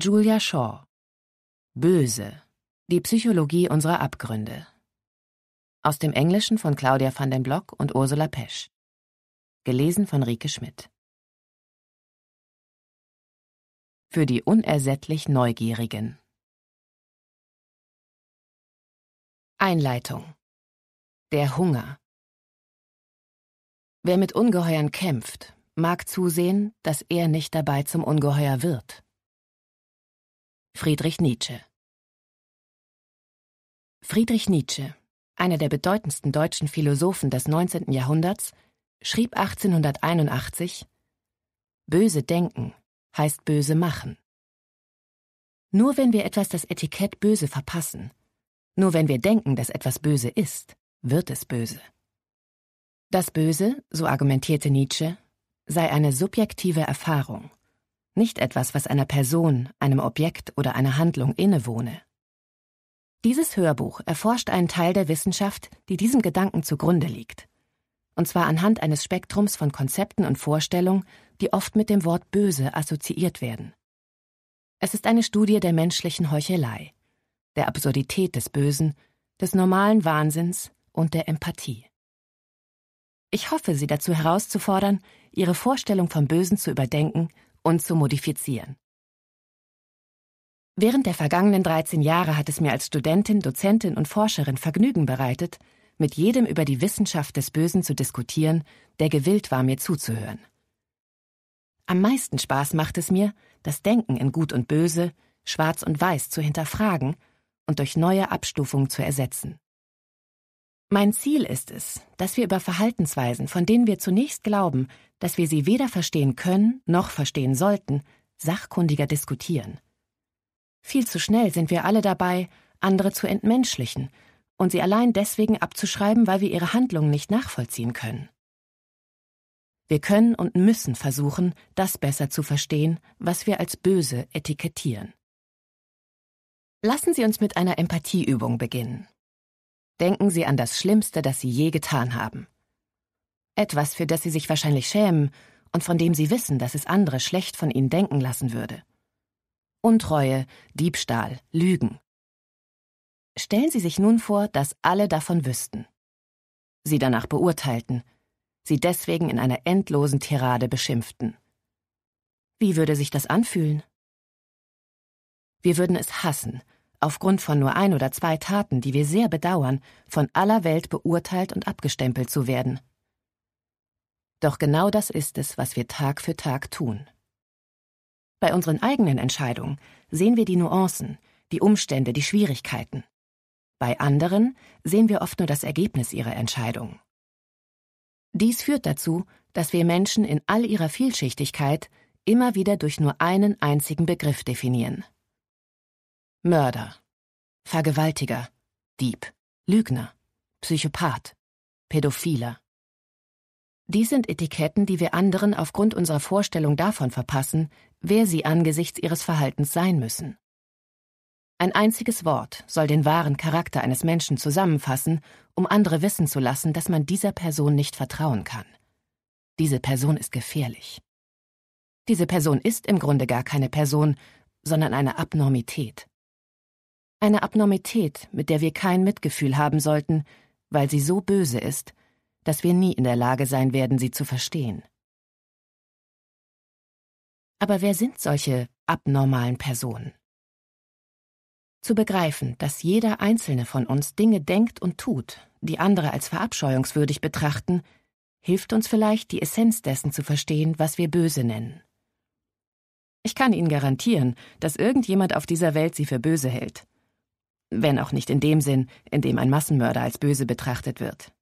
Julia Shaw Böse Die Psychologie unserer Abgründe Aus dem Englischen von Claudia van den Block und Ursula Pesch Gelesen von Rike Schmidt Für die unersättlich Neugierigen Einleitung Der Hunger Wer mit Ungeheuern kämpft, mag zusehen, dass er nicht dabei zum Ungeheuer wird. Friedrich Nietzsche Friedrich Nietzsche, einer der bedeutendsten deutschen Philosophen des 19. Jahrhunderts, schrieb 1881 Böse denken heißt böse machen. Nur wenn wir etwas das Etikett böse verpassen, nur wenn wir denken, dass etwas böse ist, wird es böse. Das Böse, so argumentierte Nietzsche, sei eine subjektive Erfahrung, nicht etwas, was einer Person, einem Objekt oder einer Handlung innewohne. Dieses Hörbuch erforscht einen Teil der Wissenschaft, die diesem Gedanken zugrunde liegt, und zwar anhand eines Spektrums von Konzepten und Vorstellungen, die oft mit dem Wort böse assoziiert werden. Es ist eine Studie der menschlichen Heuchelei, der Absurdität des Bösen, des normalen Wahnsinns und der Empathie. Ich hoffe, Sie dazu herauszufordern, Ihre Vorstellung vom Bösen zu überdenken und zu modifizieren. Während der vergangenen 13 Jahre hat es mir als Studentin, Dozentin und Forscherin Vergnügen bereitet, mit jedem über die Wissenschaft des Bösen zu diskutieren, der gewillt war, mir zuzuhören. Am meisten Spaß macht es mir, das Denken in Gut und Böse, Schwarz und Weiß zu hinterfragen und durch neue Abstufungen zu ersetzen. Mein Ziel ist es, dass wir über Verhaltensweisen, von denen wir zunächst glauben, dass wir sie weder verstehen können noch verstehen sollten, sachkundiger diskutieren. Viel zu schnell sind wir alle dabei, andere zu entmenschlichen und sie allein deswegen abzuschreiben, weil wir ihre Handlungen nicht nachvollziehen können. Wir können und müssen versuchen, das besser zu verstehen, was wir als böse etikettieren. Lassen Sie uns mit einer Empathieübung beginnen denken sie an das Schlimmste, das sie je getan haben. Etwas, für das sie sich wahrscheinlich schämen und von dem sie wissen, dass es andere schlecht von ihnen denken lassen würde. Untreue, Diebstahl, Lügen. Stellen Sie sich nun vor, dass alle davon wüssten. Sie danach beurteilten, sie deswegen in einer endlosen Tirade beschimpften. Wie würde sich das anfühlen? Wir würden es hassen, aufgrund von nur ein oder zwei Taten, die wir sehr bedauern, von aller Welt beurteilt und abgestempelt zu werden. Doch genau das ist es, was wir Tag für Tag tun. Bei unseren eigenen Entscheidungen sehen wir die Nuancen, die Umstände, die Schwierigkeiten. Bei anderen sehen wir oft nur das Ergebnis ihrer Entscheidungen. Dies führt dazu, dass wir Menschen in all ihrer Vielschichtigkeit immer wieder durch nur einen einzigen Begriff definieren. Mörder, Vergewaltiger, Dieb, Lügner, Psychopath, Pädophiler. Dies sind Etiketten, die wir anderen aufgrund unserer Vorstellung davon verpassen, wer sie angesichts ihres Verhaltens sein müssen. Ein einziges Wort soll den wahren Charakter eines Menschen zusammenfassen, um andere wissen zu lassen, dass man dieser Person nicht vertrauen kann. Diese Person ist gefährlich. Diese Person ist im Grunde gar keine Person, sondern eine Abnormität. Eine Abnormität, mit der wir kein Mitgefühl haben sollten, weil sie so böse ist, dass wir nie in der Lage sein werden, sie zu verstehen. Aber wer sind solche abnormalen Personen? Zu begreifen, dass jeder einzelne von uns Dinge denkt und tut, die andere als verabscheuungswürdig betrachten, hilft uns vielleicht, die Essenz dessen zu verstehen, was wir böse nennen. Ich kann Ihnen garantieren, dass irgendjemand auf dieser Welt sie für böse hält wenn auch nicht in dem Sinn, in dem ein Massenmörder als böse betrachtet wird.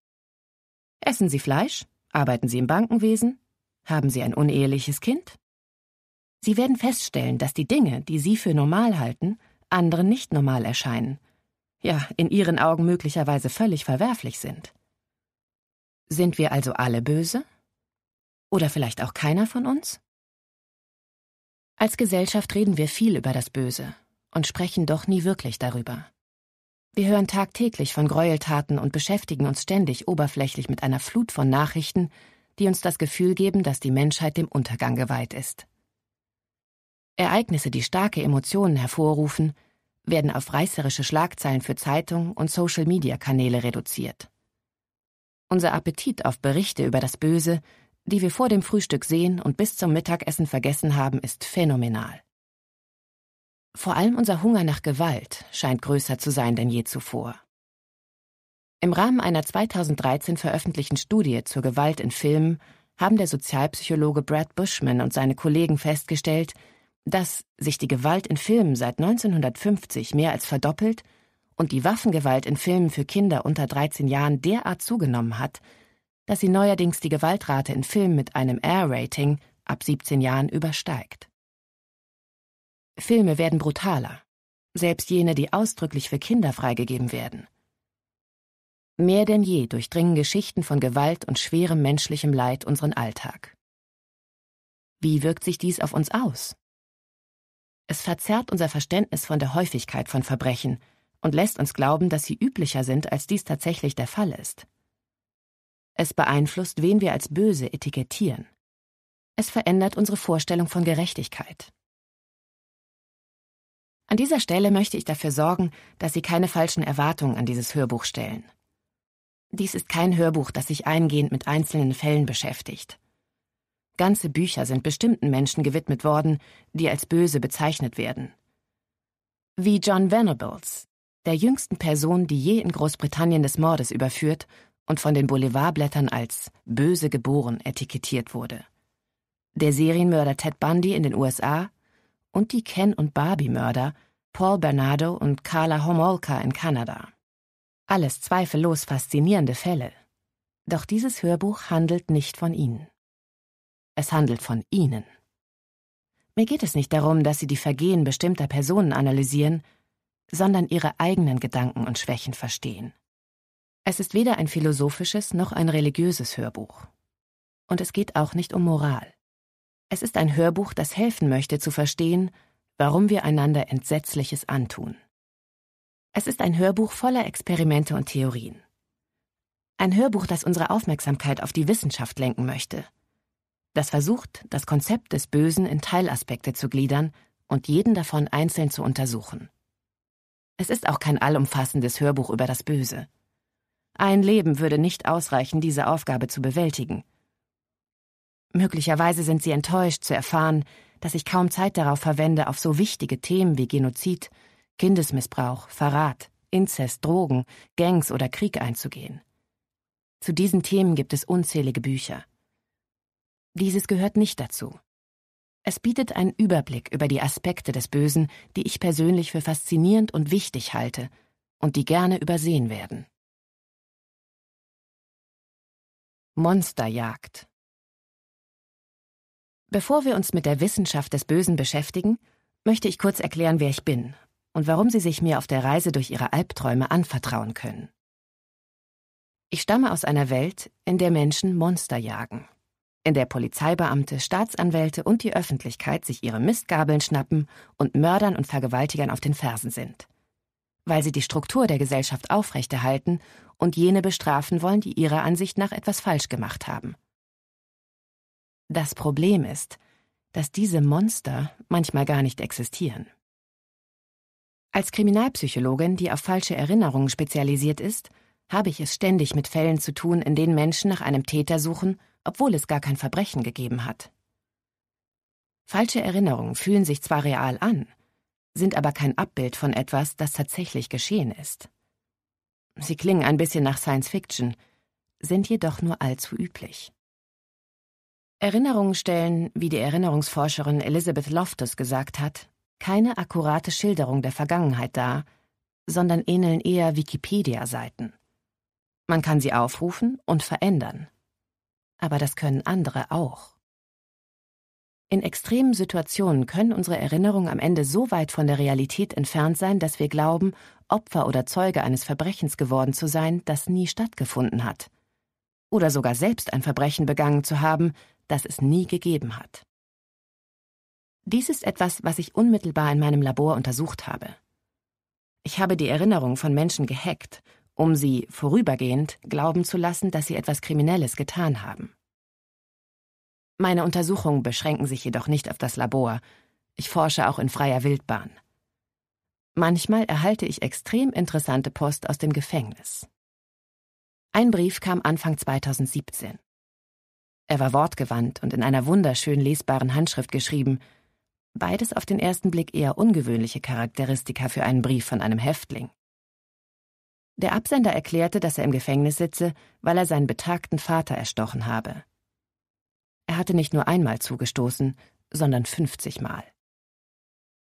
Essen Sie Fleisch? Arbeiten Sie im Bankenwesen? Haben Sie ein uneheliches Kind? Sie werden feststellen, dass die Dinge, die Sie für normal halten, anderen nicht normal erscheinen, ja, in Ihren Augen möglicherweise völlig verwerflich sind. Sind wir also alle böse? Oder vielleicht auch keiner von uns? Als Gesellschaft reden wir viel über das Böse und sprechen doch nie wirklich darüber. Wir hören tagtäglich von Gräueltaten und beschäftigen uns ständig oberflächlich mit einer Flut von Nachrichten, die uns das Gefühl geben, dass die Menschheit dem Untergang geweiht ist. Ereignisse, die starke Emotionen hervorrufen, werden auf reißerische Schlagzeilen für Zeitungen und Social-Media-Kanäle reduziert. Unser Appetit auf Berichte über das Böse, die wir vor dem Frühstück sehen und bis zum Mittagessen vergessen haben, ist phänomenal. Vor allem unser Hunger nach Gewalt scheint größer zu sein denn je zuvor. Im Rahmen einer 2013 veröffentlichten Studie zur Gewalt in Filmen haben der Sozialpsychologe Brad Bushman und seine Kollegen festgestellt, dass sich die Gewalt in Filmen seit 1950 mehr als verdoppelt und die Waffengewalt in Filmen für Kinder unter 13 Jahren derart zugenommen hat, dass sie neuerdings die Gewaltrate in Filmen mit einem R-Rating ab 17 Jahren übersteigt. Filme werden brutaler, selbst jene, die ausdrücklich für Kinder freigegeben werden. Mehr denn je durchdringen Geschichten von Gewalt und schwerem menschlichem Leid unseren Alltag. Wie wirkt sich dies auf uns aus? Es verzerrt unser Verständnis von der Häufigkeit von Verbrechen und lässt uns glauben, dass sie üblicher sind, als dies tatsächlich der Fall ist. Es beeinflusst, wen wir als böse etikettieren. Es verändert unsere Vorstellung von Gerechtigkeit. An dieser Stelle möchte ich dafür sorgen, dass Sie keine falschen Erwartungen an dieses Hörbuch stellen. Dies ist kein Hörbuch, das sich eingehend mit einzelnen Fällen beschäftigt. Ganze Bücher sind bestimmten Menschen gewidmet worden, die als böse bezeichnet werden. Wie John Venables, der jüngsten Person, die je in Großbritannien des Mordes überführt und von den Boulevardblättern als böse geboren etikettiert wurde. Der Serienmörder Ted Bundy in den USA und die Ken- und Barbie-Mörder Paul Bernardo und Carla Homolka in Kanada. Alles zweifellos faszinierende Fälle. Doch dieses Hörbuch handelt nicht von ihnen. Es handelt von ihnen. Mir geht es nicht darum, dass sie die Vergehen bestimmter Personen analysieren, sondern ihre eigenen Gedanken und Schwächen verstehen. Es ist weder ein philosophisches noch ein religiöses Hörbuch. Und es geht auch nicht um Moral. Es ist ein Hörbuch, das helfen möchte zu verstehen, warum wir einander Entsetzliches antun. Es ist ein Hörbuch voller Experimente und Theorien. Ein Hörbuch, das unsere Aufmerksamkeit auf die Wissenschaft lenken möchte. Das versucht, das Konzept des Bösen in Teilaspekte zu gliedern und jeden davon einzeln zu untersuchen. Es ist auch kein allumfassendes Hörbuch über das Böse. Ein Leben würde nicht ausreichen, diese Aufgabe zu bewältigen. Möglicherweise sind sie enttäuscht zu erfahren, dass ich kaum Zeit darauf verwende, auf so wichtige Themen wie Genozid, Kindesmissbrauch, Verrat, Inzest, Drogen, Gangs oder Krieg einzugehen. Zu diesen Themen gibt es unzählige Bücher. Dieses gehört nicht dazu. Es bietet einen Überblick über die Aspekte des Bösen, die ich persönlich für faszinierend und wichtig halte und die gerne übersehen werden. Monsterjagd Bevor wir uns mit der Wissenschaft des Bösen beschäftigen, möchte ich kurz erklären, wer ich bin und warum Sie sich mir auf der Reise durch Ihre Albträume anvertrauen können. Ich stamme aus einer Welt, in der Menschen Monster jagen, in der Polizeibeamte, Staatsanwälte und die Öffentlichkeit sich ihre Mistgabeln schnappen und Mördern und Vergewaltigern auf den Fersen sind, weil sie die Struktur der Gesellschaft aufrechterhalten und jene bestrafen wollen, die ihrer Ansicht nach etwas falsch gemacht haben. Das Problem ist, dass diese Monster manchmal gar nicht existieren. Als Kriminalpsychologin, die auf falsche Erinnerungen spezialisiert ist, habe ich es ständig mit Fällen zu tun, in denen Menschen nach einem Täter suchen, obwohl es gar kein Verbrechen gegeben hat. Falsche Erinnerungen fühlen sich zwar real an, sind aber kein Abbild von etwas, das tatsächlich geschehen ist. Sie klingen ein bisschen nach Science Fiction, sind jedoch nur allzu üblich. Erinnerungen stellen, wie die Erinnerungsforscherin Elizabeth Loftus gesagt hat, keine akkurate Schilderung der Vergangenheit dar, sondern ähneln eher Wikipedia-Seiten. Man kann sie aufrufen und verändern. Aber das können andere auch. In extremen Situationen können unsere Erinnerungen am Ende so weit von der Realität entfernt sein, dass wir glauben, Opfer oder Zeuge eines Verbrechens geworden zu sein, das nie stattgefunden hat. Oder sogar selbst ein Verbrechen begangen zu haben, das es nie gegeben hat. Dies ist etwas, was ich unmittelbar in meinem Labor untersucht habe. Ich habe die Erinnerung von Menschen gehackt, um sie vorübergehend glauben zu lassen, dass sie etwas Kriminelles getan haben. Meine Untersuchungen beschränken sich jedoch nicht auf das Labor. Ich forsche auch in freier Wildbahn. Manchmal erhalte ich extrem interessante Post aus dem Gefängnis. Ein Brief kam Anfang 2017. Er war wortgewandt und in einer wunderschön lesbaren Handschrift geschrieben, beides auf den ersten Blick eher ungewöhnliche Charakteristika für einen Brief von einem Häftling. Der Absender erklärte, dass er im Gefängnis sitze, weil er seinen betagten Vater erstochen habe. Er hatte nicht nur einmal zugestoßen, sondern 50 Mal.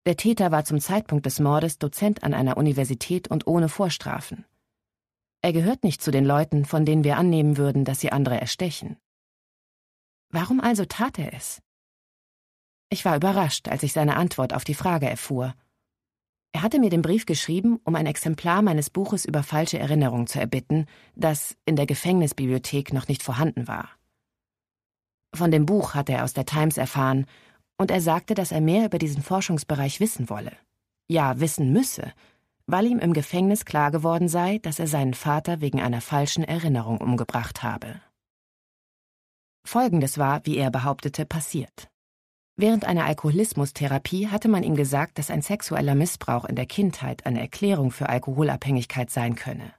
Der Täter war zum Zeitpunkt des Mordes Dozent an einer Universität und ohne Vorstrafen. Er gehört nicht zu den Leuten, von denen wir annehmen würden, dass sie andere erstechen. Warum also tat er es? Ich war überrascht, als ich seine Antwort auf die Frage erfuhr. Er hatte mir den Brief geschrieben, um ein Exemplar meines Buches über falsche Erinnerungen zu erbitten, das in der Gefängnisbibliothek noch nicht vorhanden war. Von dem Buch hatte er aus der Times erfahren, und er sagte, dass er mehr über diesen Forschungsbereich wissen wolle. Ja, wissen müsse, weil ihm im Gefängnis klar geworden sei, dass er seinen Vater wegen einer falschen Erinnerung umgebracht habe. Folgendes war, wie er behauptete, passiert. Während einer Alkoholismustherapie hatte man ihm gesagt, dass ein sexueller Missbrauch in der Kindheit eine Erklärung für Alkoholabhängigkeit sein könne.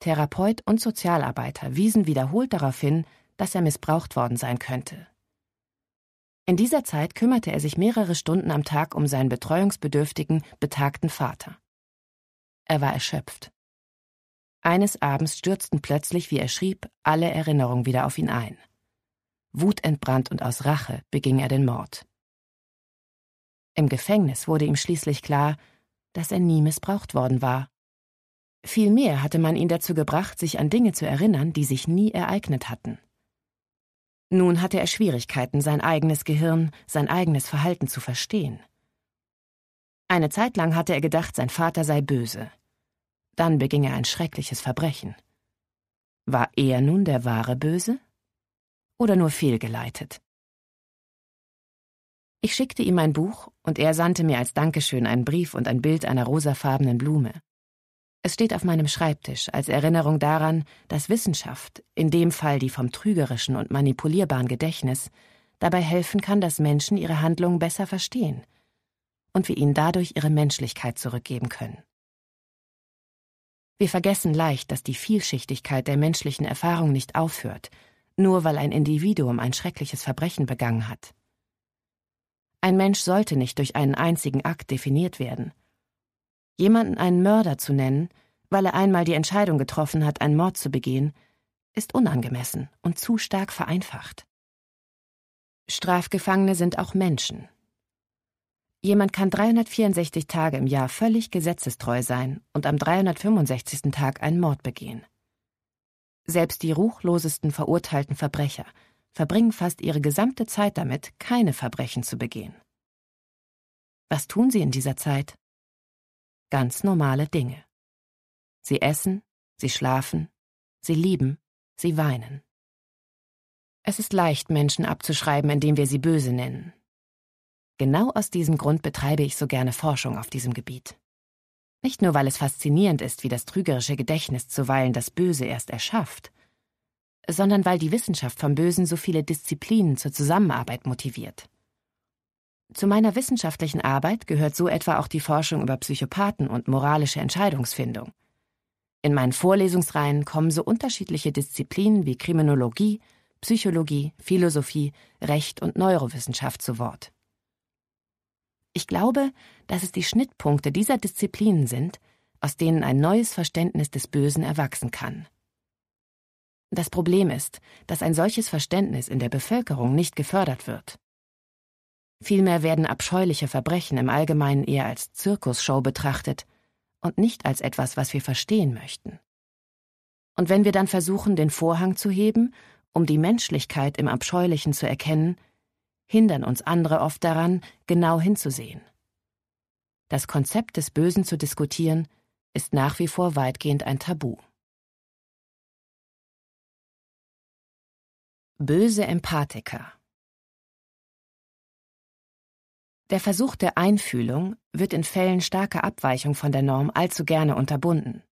Therapeut und Sozialarbeiter wiesen wiederholt darauf hin, dass er missbraucht worden sein könnte. In dieser Zeit kümmerte er sich mehrere Stunden am Tag um seinen betreuungsbedürftigen, betagten Vater. Er war erschöpft. Eines Abends stürzten plötzlich, wie er schrieb, alle Erinnerungen wieder auf ihn ein. Wutentbrannt und aus Rache beging er den Mord. Im Gefängnis wurde ihm schließlich klar, dass er nie missbraucht worden war. Vielmehr hatte man ihn dazu gebracht, sich an Dinge zu erinnern, die sich nie ereignet hatten. Nun hatte er Schwierigkeiten, sein eigenes Gehirn, sein eigenes Verhalten zu verstehen. Eine Zeit lang hatte er gedacht, sein Vater sei böse. Dann beging er ein schreckliches Verbrechen. War er nun der wahre Böse? Oder nur fehlgeleitet? Ich schickte ihm ein Buch und er sandte mir als Dankeschön einen Brief und ein Bild einer rosafarbenen Blume. Es steht auf meinem Schreibtisch als Erinnerung daran, dass Wissenschaft, in dem Fall die vom trügerischen und manipulierbaren Gedächtnis, dabei helfen kann, dass Menschen ihre Handlungen besser verstehen und wir ihnen dadurch ihre Menschlichkeit zurückgeben können. Wir vergessen leicht, dass die Vielschichtigkeit der menschlichen Erfahrung nicht aufhört, nur weil ein Individuum ein schreckliches Verbrechen begangen hat. Ein Mensch sollte nicht durch einen einzigen Akt definiert werden. Jemanden einen Mörder zu nennen, weil er einmal die Entscheidung getroffen hat, einen Mord zu begehen, ist unangemessen und zu stark vereinfacht. Strafgefangene sind auch Menschen, Jemand kann 364 Tage im Jahr völlig gesetzestreu sein und am 365. Tag einen Mord begehen. Selbst die ruchlosesten verurteilten Verbrecher verbringen fast ihre gesamte Zeit damit, keine Verbrechen zu begehen. Was tun sie in dieser Zeit? Ganz normale Dinge. Sie essen, sie schlafen, sie lieben, sie weinen. Es ist leicht, Menschen abzuschreiben, indem wir sie böse nennen, Genau aus diesem Grund betreibe ich so gerne Forschung auf diesem Gebiet. Nicht nur, weil es faszinierend ist, wie das trügerische Gedächtnis zuweilen das Böse erst erschafft, sondern weil die Wissenschaft vom Bösen so viele Disziplinen zur Zusammenarbeit motiviert. Zu meiner wissenschaftlichen Arbeit gehört so etwa auch die Forschung über Psychopathen und moralische Entscheidungsfindung. In meinen Vorlesungsreihen kommen so unterschiedliche Disziplinen wie Kriminologie, Psychologie, Philosophie, Recht und Neurowissenschaft zu Wort. Ich glaube, dass es die Schnittpunkte dieser Disziplinen sind, aus denen ein neues Verständnis des Bösen erwachsen kann. Das Problem ist, dass ein solches Verständnis in der Bevölkerung nicht gefördert wird. Vielmehr werden abscheuliche Verbrechen im Allgemeinen eher als Zirkusshow betrachtet und nicht als etwas, was wir verstehen möchten. Und wenn wir dann versuchen, den Vorhang zu heben, um die Menschlichkeit im Abscheulichen zu erkennen, hindern uns andere oft daran, genau hinzusehen. Das Konzept des Bösen zu diskutieren, ist nach wie vor weitgehend ein Tabu. Böse Empathiker Der Versuch der Einfühlung wird in Fällen starker Abweichung von der Norm allzu gerne unterbunden.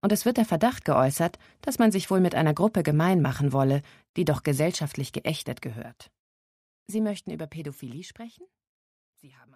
Und es wird der Verdacht geäußert, dass man sich wohl mit einer Gruppe gemein machen wolle, die doch gesellschaftlich geächtet gehört. Sie möchten über Pädophilie sprechen? Sie haben